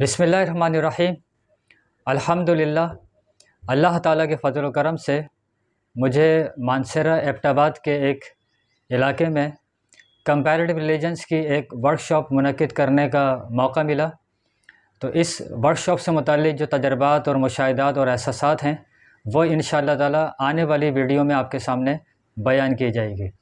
बिसमीम अल्हम्दुलिल्लाह अल्लाह ताला के फ़जल करम से मुझे मानसरा एबटाबाद के एक इलाके में कंपैरेटिव रिलीजन्स की एक वर्कशॉप मनद करने का मौका मिला तो इस वर्कशॉप से मुतल जो तजर्बात और मुशाहदात और एहसास हैं वो इन ताला आने वाली वीडियो में आपके सामने बयान की जाएगी